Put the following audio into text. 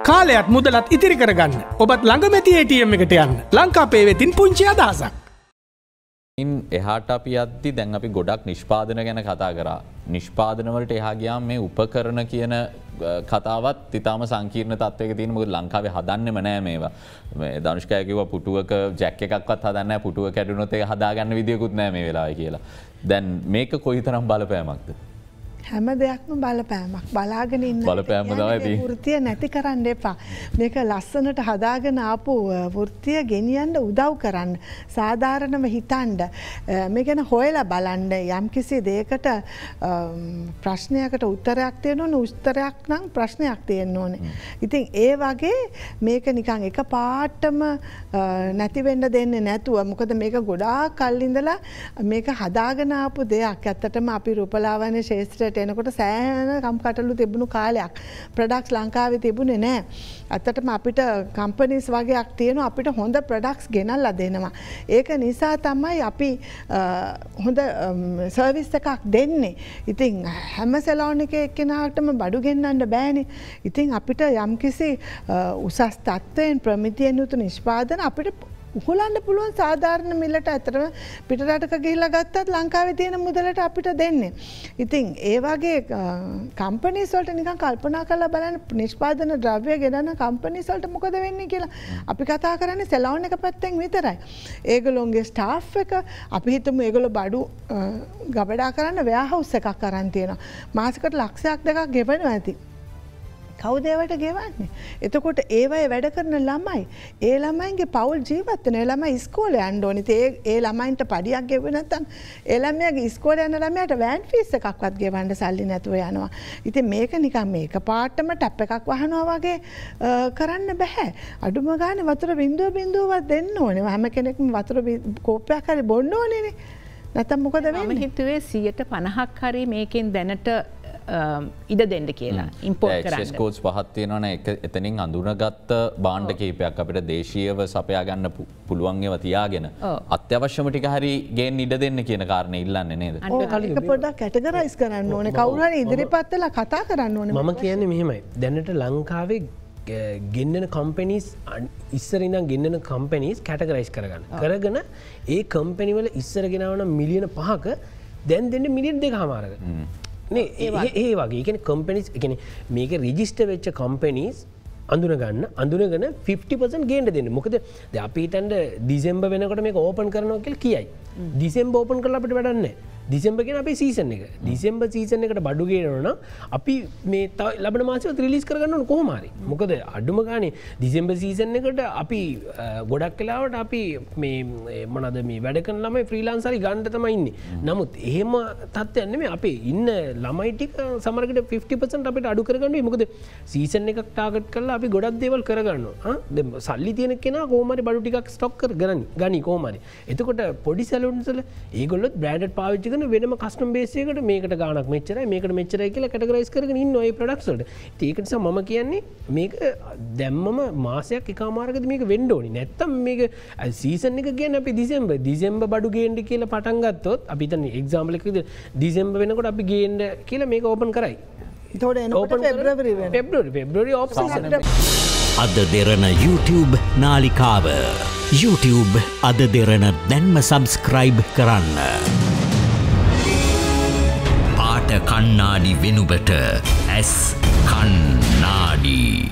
කාලයත් මුදලත් ඉතිරි කරගන්න ඔබත් ළඟමැති ATM එකට යන්න ලංකාපේ වෙතින් පුංචි අදහසක්. ඉන් එහාට අපි අද්දි දැන් අපි ගොඩක් නිෂ්පාදන ගැන කතා කරා. නිෂ්පාදනවලට එහා ගියාම් මේ උපකරන කියන කතාවත් ඉතාම සංකීර්ණ තත්වක තින මුද ලංකාවේ හදන්නම නෑ මේවා දනුෂ්කයකිව පුටුවක ජැක්ක එකක්වත් හදන්න පුටුව කැඩුනොතේ හදාගන්න විදියකුත් නෑ මේ වෙලා කියලා. දැන් මේක කොයිතරම් බලපෑමක්ද. හැම දෙයක්ම බලපෑමක් බලාගෙන ඉන්න බලපෑම දයි ෘතිය නැති කරන්න එපා. මේක ලස්සනට හදාගෙන ආපු වෘත්තිය ගෙනියන්ට උදව් කරන්න. සාධාරණම හිතන්ඩ මේ ගැන හොයල බලන්ඩ යම් කිසි දේකට ප්‍රශ්නයකට උත්තරයක් තියෙන උස්තරයක් නම් ප්‍රශ්නයක් තියෙන් ඕනේ. ඉතින් ඒ වගේ මේක නිකං එක පාට්ටම නැතිවෙන්න දෙන්න නැතුව මොකද මේක ගොඩා කල්ලිඳලා මේක හදාගනාපු දෙයක් ඇත්තටම අපි රුපලාවන ශේත්‍රයට කාලෙට එනකොට සෑහන කම්කටලු තිබුණු කාලයක් ප්‍රඩක්ස් ලංකාවේ තිබුණේ නෑ. ඇත්තටම අපිට කම්පනිස් වගේයක් තියෙන අපිට හොඳ ප්‍රඩක්ස් ගෙනල්ල දෙනවා. ඒක නිසා තමයි අපි හොඳ සර්විස් එකක් දෙන්නේ. ඉතින් හැම සෙලෝන එක එක්කෙනාටම බඩු ගෙන්න්නට බෑනි. ඉතින් අපිට යම්කිසි උසස් තත්ත්වයෙන් ප්‍රමිතියෙන් යුතු නිෂ්පාදන අපිට උහුලන්න පුළුවන් සාධාරණ මිල්ලට ඇතරම පිටරටක ගිහිලා ගත්තත් ලංකාවේ තියෙන මුදලට අපිට දෙන්නේ. ඉතින් ඒ වගේ කම්පනීස් වලට නිකන් කල්පනා කරලා බලන්න නිෂ්පාදන ද්‍රව්‍ය ගෙනන කම්පනීස් වලට මොකද වෙන්නේ කියලා. අපි කතා කරන්නේ සෙලවුන් එක පැත්තෙන් විතරයි. ඒගොල්ලෝගේ ස්ටාෆ් එක අපි හිතමු ඒගොල්ලෝ බඩු ගබඩා කරන්න වෙයාහවුස් එකක් අරන් තියෙනවා. මාසෙකට ලක්ෂයක් දෙකක් ගෙවනවා ඇති. කෞදේවට ගෙවන්නේ. එතකොට ඒවයි වැඩ කරන ළමයි. ඒ ළමයින්ගේ පවල් ජීවත්තන ළම ස්කෝල අන්ඩෝනිත ඒ ළමයින්ට පඩියක් ගෙවනත්තන් එළමගේ ස්කෝල යන ළමයට වෑන් ෆිස්ස එකක්වත් ගෙවන්ඩ සල්ලි නැතුව යනවා. ඉති මේක නිකම් මේක පාට්ටම ටැප් එකක් වහනවා වගේ කරන්න බැහැ. අඩුම ගාන වතුර බින්දුව බින්දුවත් දෙන්න ඕනේ හැම කෙනෙක්ම වතුර කෝපයක් හරි බොන්න ඕනනේ. නැතම් මොකද හිතුවේ සියට පණහක් හරි මේකෙන් දැනට Um, ඉඩ දෙන්ඩ කියලා ඉම්පෝර්ස්කෝච් පහත්තියෙනවන එතනින් අඳුනගත්ත බාණ්ඩ කහිපයක් අපිට දේශීයව සපයා ගන්න පුළුවන්ව තියාගෙන අත්‍යවශ්‍යම ටික හරි ගෙන් ඉඩ දෙන්න කියන කාරණ ඉල්ලන්න නේද පොඩක් කැටගරයිස් කරන්න ඕන කවුරන ඉදිරිපත්තලා කතා කරන්න ඕන මම කියන්න මෙහෙමයි දැනට ලංකාවේ ගෙන්න්නන කම්පනිස් ඉස්සරනම් ගෙන්න්නන කම්පනිස් කැටගරයිස් කරගන්න කරගන ඒ කම්පැනිවල ඉස්සර ගෙනවන මිලියන පහක දැන් දෙන්න මිලියන් දෙක හමාරග ඒ වගේ එකන කම්පනිස් එකන මේක රිජිස්ට වෙච්ච කම්පනිස් අඳුනගන්න අඳුනගන 50පසන් ගේට දෙන්න මොකද අපිටන්ට දිසෙම්බ වෙනකට මේ ඕපන් කරනවකල් කියයි. දිසෙම්බ ඕපන් කරලපට වැඩන්නේ දිසම්බගෙන අපේ සීසන එක දිසම්බ සීසන එකට බඩුගේනවන අපි මේ තව ලබන මාසය ත්‍රිලිස් කරගන්න කොහමරි මොකද අඩුම ගානේ දිසම්බ සීසන එකට අපි ගොඩක් කලාවට අපි මේ මනද මේ වැඩකන ළමයි ෆ්‍රීලාන්සරි ගණ්ඩ තමයින්නේ නමුත් එහෙම තත්ත්යන්න මේ අපේ ඉන්න ළමයිටික සමරකට 50පසන් අපට අඩු කරගන්න මොකද සීසන එකක් ටාගට් කරලා අපි ගොඩක් දෙවල් කරගන්න සල්ලි තියෙන කෙන කෝමරි බඩු ටිකක් ස්ටොක් කර ගනි ගනි කෝමරි එතකොට පොඩි සැලුන්සල ඒගොල්ලොත් බ්‍රන්ඩ් පාවිච්චිකන කරන වෙනම කස්ටම් බේසයකට මේකට ගානක් මෙචර මේකට මෙචරයි කියලා කටගරයිස් කරන නොයි ප්‍රඩක්්ට ඒකනිසා මම කියන්නේ මේක දැම්මම මාසයක් එකමාරකද මේක වෙන්ඩෝනි නැත්තම් මේක සීසන එක ගැන අපි දිසෙම්බ දිසෙම්බ බඩු ගේන්ඩි කියලා පටන්ගත්තොත් අපිතන එක්සාම්ලෙකද දිසෙම්බ වෙනකොට අපි ගේන්ඩ කියලා මේක ඕපන් කරයි. අද දෙරන YouTube නාලිකාව YouTube අද දෙරන දැන්ම සබස්ක්‍රයිබ් කරන්න. ඇට කණ්ණාඩි වෙනුබට ඇස් කණ්ණාඩී